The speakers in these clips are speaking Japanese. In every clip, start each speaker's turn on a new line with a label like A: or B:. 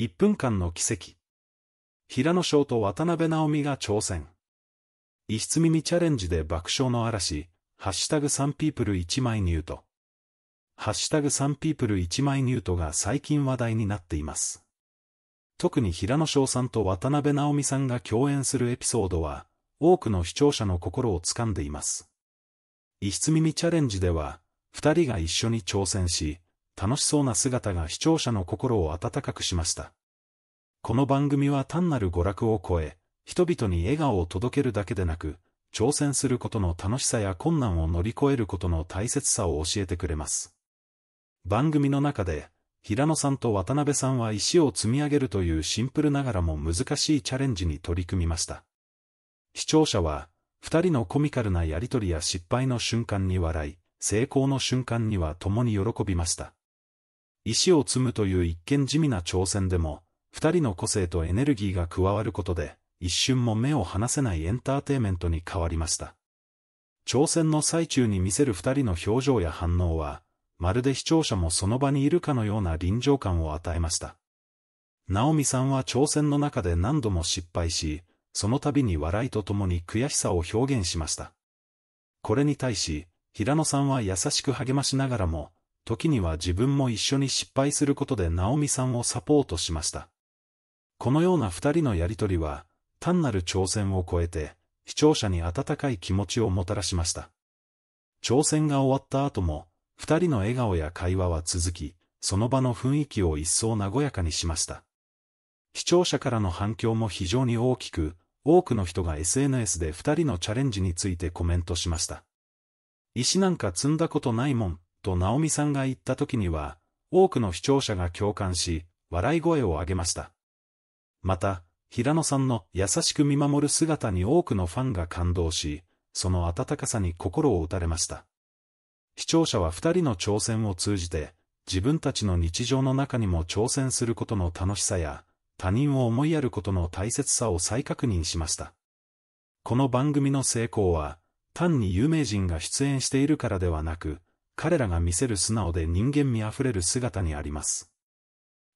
A: 1分間の奇跡。平野翔と渡辺直美が挑戦。石積耳チャレンジで爆笑の嵐、ハッシュタグサンピープル1枚ニュート。ハッシュタグサンピープル1枚ニュートが最近話題になっています。特に平野翔さんと渡辺直美さんが共演するエピソードは、多くの視聴者の心を掴んでいます。石積耳チャレンジでは、二人が一緒に挑戦し、楽しそうな姿が視聴者の心を温かくしました。この番組は単なる娯楽を超え、人々に笑顔を届けるだけでなく、挑戦することの楽しさや困難を乗り越えることの大切さを教えてくれます。番組の中で、平野さんと渡辺さんは石を積み上げるというシンプルながらも難しいチャレンジに取り組みました。視聴者は、二人のコミカルなやりとりや失敗の瞬間に笑い、成功の瞬間には共に喜びました。石を積むという一見地味な挑戦でも、二人の個性とエネルギーが加わることで、一瞬も目を離せないエンターテイメントに変わりました。挑戦の最中に見せる二人の表情や反応は、まるで視聴者もその場にいるかのような臨場感を与えました。ナオミさんは挑戦の中で何度も失敗し、その度に笑いとともに悔しさを表現しました。これに対し、平野さんは優しく励ましながらも、時には自分も一緒に失敗することでナオミさんをサポートしました。このような二人のやりとりは、単なる挑戦を超えて、視聴者に温かい気持ちをもたらしました。挑戦が終わった後も、二人の笑顔や会話は続き、その場の雰囲気を一層和やかにしました。視聴者からの反響も非常に大きく、多くの人が SNS で二人のチャレンジについてコメントしました。石なんか積んだことないもんと直美さんが言った時には、多くの視聴者が共感し、笑い声を上げました。また、平野さんの優しく見守る姿に多くのファンが感動し、その温かさに心を打たれました。視聴者は二人の挑戦を通じて、自分たちの日常の中にも挑戦することの楽しさや、他人を思いやることの大切さを再確認しました。この番組の成功は、単に有名人が出演しているからではなく、彼らが見せる素直で人間味あふれる姿にあります。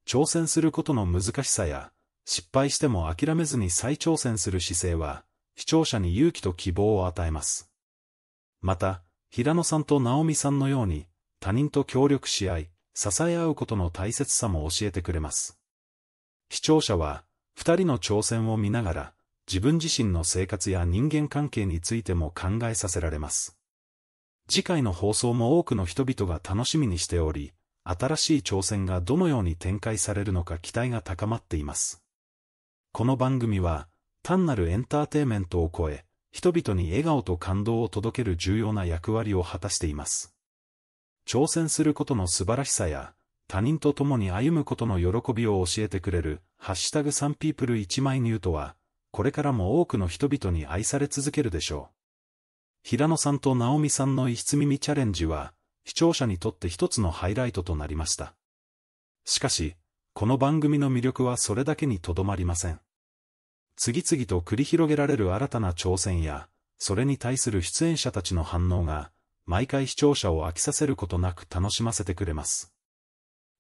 A: 挑戦することの難しさや、失敗しても諦めずに再挑戦する姿勢は、視聴者に勇気と希望を与えます。また、平野さんと直美さんのように、他人と協力し合い、支え合うことの大切さも教えてくれます。視聴者は、二人の挑戦を見ながら、自分自身の生活や人間関係についても考えさせられます。次回の放送も多くの人々が楽しみにしており、新しい挑戦がどのように展開されるのか期待が高まっています。この番組は、単なるエンターテイメントを超え、人々に笑顔と感動を届ける重要な役割を果たしています。挑戦することの素晴らしさや、他人と共に歩むことの喜びを教えてくれる、ハッシュタグ 3people1 枚ニュートは、これからも多くの人々に愛され続けるでしょう。平野さんと直美さんの一つ耳チャレンジは、視聴者にとって一つのハイライトとなりました。しかし、この番組の魅力はそれだけにとどまりません。次々と繰り広げられる新たな挑戦や、それに対する出演者たちの反応が、毎回視聴者を飽きさせることなく楽しませてくれます。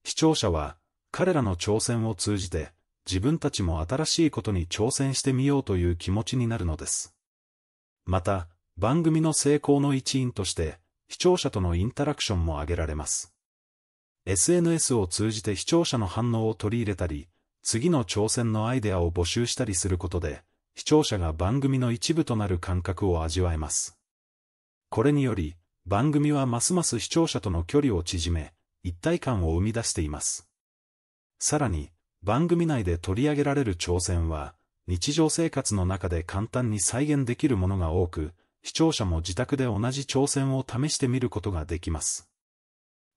A: 視聴者は、彼らの挑戦を通じて、自分たちも新しいことに挑戦してみようという気持ちになるのです。また、番組の成功の一員として、視聴者とのインタラクションも挙げられます。SNS を通じて視聴者の反応を取り入れたり、次の挑戦のアイデアを募集したりすることで、視聴者が番組の一部となる感覚を味わえます。これにより、番組はますます視聴者との距離を縮め、一体感を生み出しています。さらに、番組内で取り上げられる挑戦は、日常生活の中で簡単に再現できるものが多く、視聴者も自宅で同じ挑戦を試してみることができます。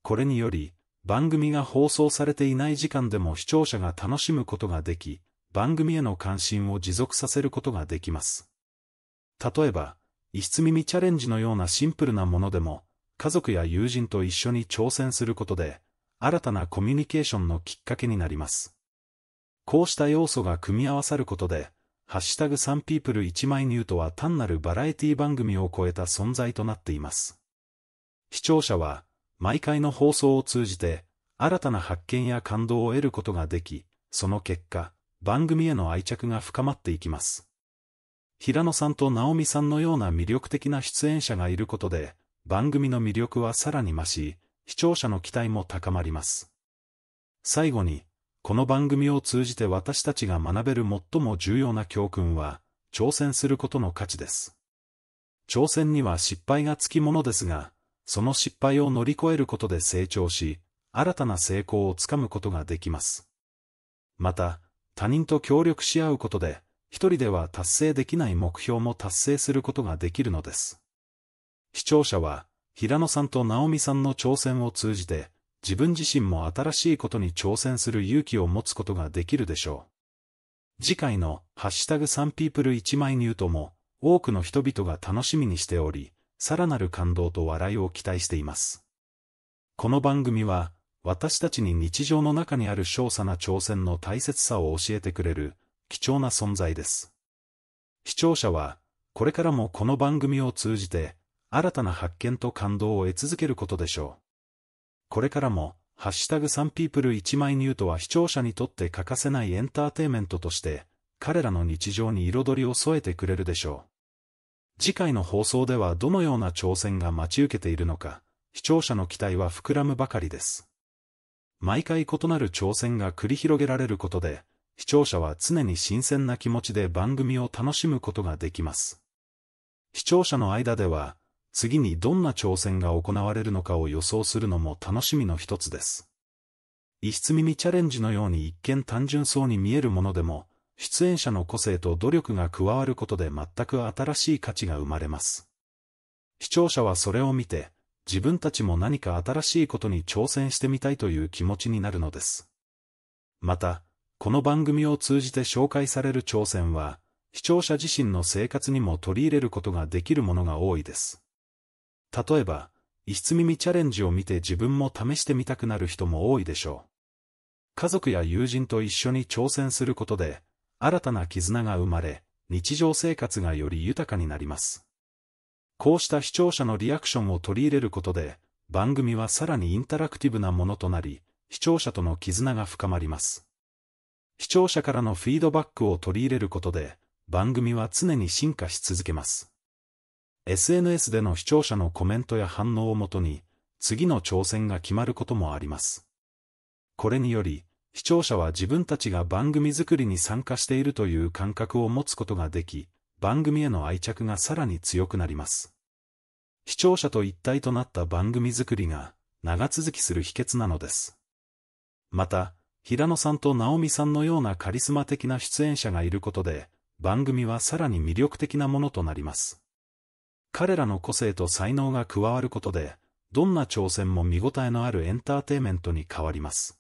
A: これにより、番組が放送されていない時間でも視聴者が楽しむことができ、番組への関心を持続させることができます。例えば、異質耳チャレンジのようなシンプルなものでも、家族や友人と一緒に挑戦することで、新たなコミュニケーションのきっかけになります。こうした要素が組み合わさることで、ハッシュタグサンピープル1枚ニュートは単なるバラエティ番組を超えた存在となっています。視聴者は、毎回の放送を通じて、新たな発見や感動を得ることができ、その結果、番組への愛着が深まっていきます。平野さんと直美さんのような魅力的な出演者がいることで、番組の魅力はさらに増し、視聴者の期待も高まります。最後に、この番組を通じて私たちが学べる最も重要な教訓は、挑戦することの価値です。挑戦には失敗がつきものですが、その失敗を乗り越えることで成長し、新たな成功をつかむことができます。また、他人と協力し合うことで、一人では達成できない目標も達成することができるのです。視聴者は、平野さんと直美さんの挑戦を通じて、自分自身も新しいことに挑戦する勇気を持つことができるでしょう。次回の、ハッシュタグサンピープル1枚ニュートも、多くの人々が楽しみにしており、さらなる感動と笑いを期待しています。この番組は、私たちに日常の中にある小さな挑戦の大切さを教えてくれる、貴重な存在です。視聴者は、これからもこの番組を通じて、新たな発見と感動を得続けることでしょう。これからも、ハッシュタグサンピープル1枚ニュートは視聴者にとって欠かせないエンターテイメントとして、彼らの日常に彩りを添えてくれるでしょう。次回の放送ではどのような挑戦が待ち受けているのか、視聴者の期待は膨らむばかりです。毎回異なる挑戦が繰り広げられることで、視聴者は常に新鮮な気持ちで番組を楽しむことができます。視聴者の間では、次にどんな挑戦が行われるのかを予想するのも楽しみの一つです。一室耳チャレンジのように一見単純そうに見えるものでも、出演者の個性と努力が加わることで全く新しい価値が生まれます。視聴者はそれを見て、自分たちも何か新しいことに挑戦してみたいという気持ちになるのです。また、この番組を通じて紹介される挑戦は、視聴者自身の生活にも取り入れることができるものが多いです。例えば、異質耳チャレンジを見て自分も試してみたくなる人も多いでしょう。家族や友人と一緒に挑戦することで、新たな絆が生まれ、日常生活がより豊かになります。こうした視聴者のリアクションを取り入れることで、番組はさらにインタラクティブなものとなり、視聴者との絆が深まります。視聴者からのフィードバックを取り入れることで、番組は常に進化し続けます。SNS での視聴者のコメントや反応をもとに、次の挑戦が決まることもあります。これにより、視聴者は自分たちが番組作りに参加しているという感覚を持つことができ、番組への愛着がさらに強くなります。視聴者と一体となった番組作りが、長続きする秘訣なのです。また、平野さんと直美さんのようなカリスマ的な出演者がいることで、番組はさらに魅力的なものとなります。彼らの個性と才能が加わることで、どんな挑戦も見応えのあるエンターテイメントに変わります。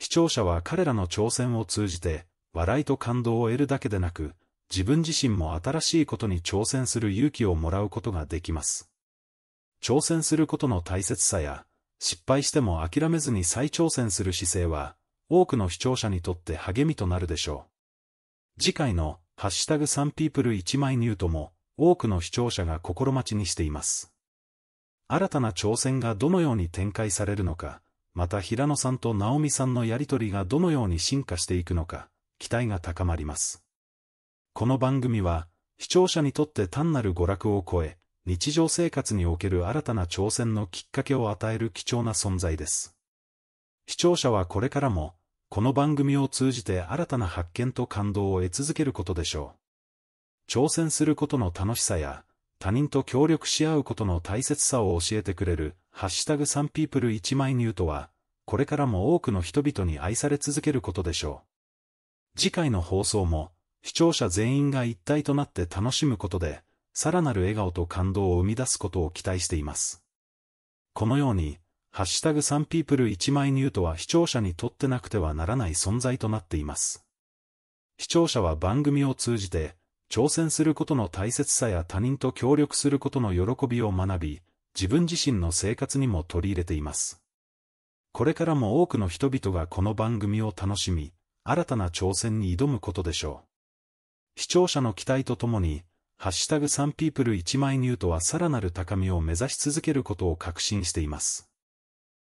A: 視聴者は彼らの挑戦を通じて、笑いと感動を得るだけでなく、自分自身も新しいことに挑戦する勇気をもらうことができます。挑戦することの大切さや、失敗しても諦めずに再挑戦する姿勢は、多くの視聴者にとって励みとなるでしょう。次回の、ハッシュタグ 3people1 枚ニュートも、多くの視聴者が心待ちにしています。新たな挑戦がどのように展開されるのか、また平野さんと直美さんのやりとりがどのように進化していくのか、期待が高まります。この番組は、視聴者にとって単なる娯楽を超え、日常生活における新たな挑戦のきっかけを与える貴重な存在です。視聴者はこれからも、この番組を通じて新たな発見と感動を得続けることでしょう。挑戦することの楽しさや、他人と協力し合うことの大切さを教えてくれる、ハッシュタグサンピープル1枚ニュートは、これからも多くの人々に愛され続けることでしょう。次回の放送も、視聴者全員が一体となって楽しむことで、さらなる笑顔と感動を生み出すことを期待しています。このように、ハッシュタグサンピープル1枚ニュートは視聴者にとってなくてはならない存在となっています。視聴者は番組を通じて、挑戦することの大切さや他人と協力することの喜びを学び、自分自身の生活にも取り入れています。これからも多くの人々がこの番組を楽しみ、新たな挑戦に挑むことでしょう。視聴者の期待とともに、ハッシュタグサンピープル1枚ニュートはさらなる高みを目指し続けることを確信しています。